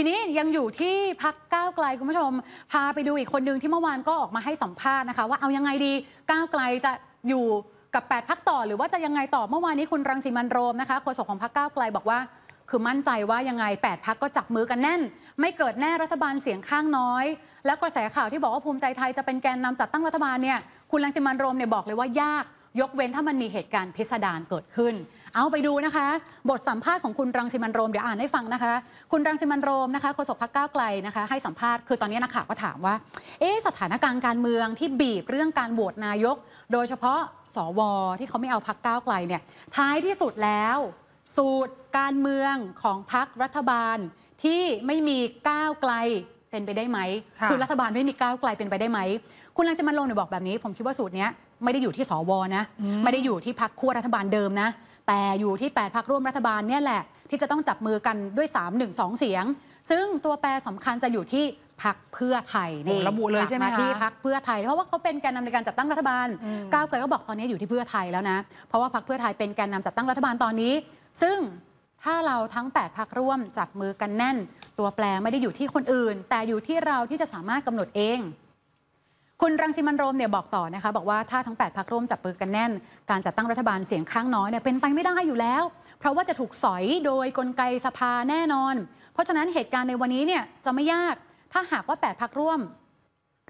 ทีนี้ยังอยู่ที่พักก้าวไกลคุณผู้ชมพาไปดูอีกคนหนึ่งที่เมื่อวานก็ออกมาให้สัมภาษณ์นะคะว่าเอายังไงดีก้าวไกลจะอยู่กับ 8พักต่อ หรือว่าจะยังไงต่อเมื่อวานนี้คุณรังสีมันโรมนะคะโฆษกของพักก้าวไกลบอกว่า คือมั่นใจว่ายังไง8พักก็จับมือกันแน่นไม่เกิดแน่รัฐบาลเสียงข้างน้อย แล้วกระแสข่าวที่บอกว่าภูมิใจไทยจะเป็นแกนนำจัดตั้งรัฐบาลเนี่ยคุณรังสิมันโรมเนี่ยบอกเลยว่ายากยกเว้นถ้ามันมีเหตุการณ์พิสดารเกิดขึ้น เอาไปดูนะคะ บทสัมภาษณ์ของคุณรังสิมันโรมเดี๋ยวอ่านให้ฟังนะคะ คุณรังสิมันโรมนะคะโฆษกพักก้าวไกลนะคะให้สัมภาษณ์ คือตอนนี้นักข่าวก็ถามว่า เอ๊สถานการณ์การเมืองที่บีบเรื่องการโหวตนายก โดยเฉพาะสว ที่เขาไม่เอาพักก้าวไกลเนี่ย ท้ายที่สุดแล้ว สูตรการเมืองของพักรัฐบาลที่ไม่มีก้าวไกลเป็นไปได้ไหมคือรัฐบาลไม่มีก้าวไกลเป็นไปได้ไหมคุณรังสิมันลงเนี่ยบอกแบบนี้ ผมคิดว่าสูตรนี้ไม่ได้อยู่ที่สวนะ ไม่ได้อยู่ที่พักขั้วรัฐบาลเดิมนะ แต่อยู่ที่ 8พักร่วมรัฐบาลเนี่ยแหละ ที่จะต้องจับมือกันด้วย 3 1 2 เสียง ซึ่งตัวแปรสำคัญจะอยู่ที่พักเพื่อไทยนี่ระบุเลยใช่ไหมคะที่พักเพื่อไทย เพราะว่าเขาเป็นแกนนาในการจัดตั้งรัฐบาลก้าวไกลก็บอกตอนนี้อยู่ที่เพื่อไทยแล้วนะเพราะว่าพักเพื่อไทยเป็นแกนนาจัดตั้งรัฐบาลตอนนี้ ซึ่งถ้าเราทั้ง 8พักร่วมจับมือกันแน่นตัวแปรไม่ได้อยู่ที่คนอื่น แต่อยู่ที่เราที่จะสามารถกำหนดเอง คุณรังสิมันโรมเนี่ยบอกต่อนะคะบอกว่าถ้าทั้ง8พักร่วมจับปือกันแน่นการจัดตั้งรัฐบาลเสียงข้างน้อยเนี่ยเป็นไปไม่ได้อยู่แล้ว เพราะว่าจะถูกสอยโดยกลไกสภาแน่นอน เพราะฉะนั้นเหตุการณ์ในวันนี้เนี่ยจะไม่ยาก ถ้าหากว่า 8พักร่วม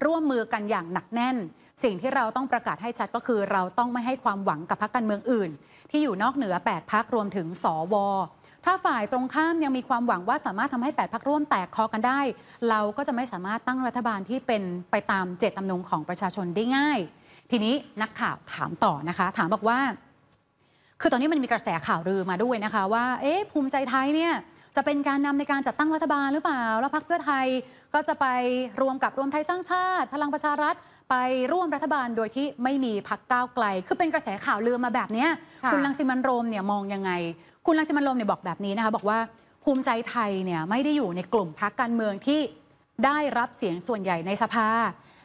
ร่วมมือกันอย่างหนักแน่น สิ่งที่เราต้องประกาศให้ชัดก็คือ เราต้องไม่ให้ความหวังกับพักการเมืองอื่น ที่อยู่นอกเหนือ8พักรวมถึงสวถ้าฝ่ายตรงข้ามยังมีความหวังว่าสามารถทำให้8พักร่วมแตกคอกันได้ เราก็จะไม่สามารถตั้งรัฐบาลที่เป็นไปตามเจตจำนงของประชาชนได้ง่าย ทีนี้นักข่าวถามต่อนะคะ ถามบอกว่า คือตอนนี้มันมีกระแสข่าวลือมาด้วยนะคะว่าเอ๊ะภูมิใจไทยเนี่ยจะเป็นการนำในการจัดตั้งรัฐบาลหรือเปล่า แล้วพักเพื่อไทยก็จะไปรวมกับรวมไทยสร้างชาติ พลังประชารัฐไปร่วมรัฐบาลโดยที่ไม่มีพักก้าวไกล คือเป็นกระแสข่าวลือมาแบบนี้คุณลังสิมันโรมเนี่ยมองยังไง คุณลังสิมันโรมเนี่ยบอกแบบนี้นะคะบอกว่าภูมิใจไทยเนี่ยไม่ได้อยู่ในกลุ่มพักการเมืองที่ได้รับเสียงส่วนใหญ่ในสภา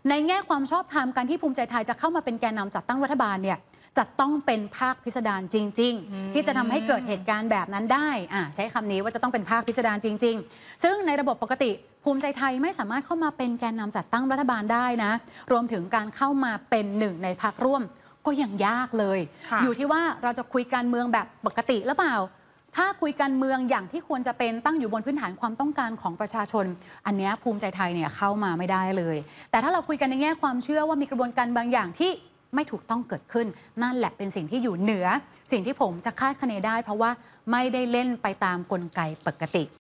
ในแง่ความชอบธรรมการที่ภูมิใจไทยจะเข้ามาเป็นแกนนำจัดตั้งรัฐบาลเนี่ยจะต้องเป็นภาคพิสดารจริง ๆ ที่จะทำให้เกิดเหตุการณ์แบบนั้นได้อ่าใช้คำนี้ว่าจะต้องเป็นภาคพิสดารจริงๆ ซึ่งในระบบปกติภูมิใจไทย ไม่สามารถเข้ามาเป็นแกนนำจัดตั้งรัฐบาลได้นะ รวมถึงการเข้ามาเป็นหนึ่งในพรรคร่วมก็ยังยากเลย อยู่ที่ว่าเราจะคุยการเมืองแบบปกติหรือเปล่า ถ้าคุยการเมืองอย่างที่ควรจะเป็นตั้งอยู่บนพื้นฐานความต้องการของประชาชน อันนี้ภูมิใจไทยเนี่ยเข้ามาไม่ได้เลย แต่ถ้าเราคุยกันในแง่ความเชื่อว่ามีกระบวนการบางอย่างที่ไม่ถูกต้องเกิดขึ้น นั่นแหละเป็นสิ่งที่อยู่เหนือ สิ่งที่ผมจะคาดคะเนได้เพราะว่าไม่ได้เล่นไปตามกลไกปกติ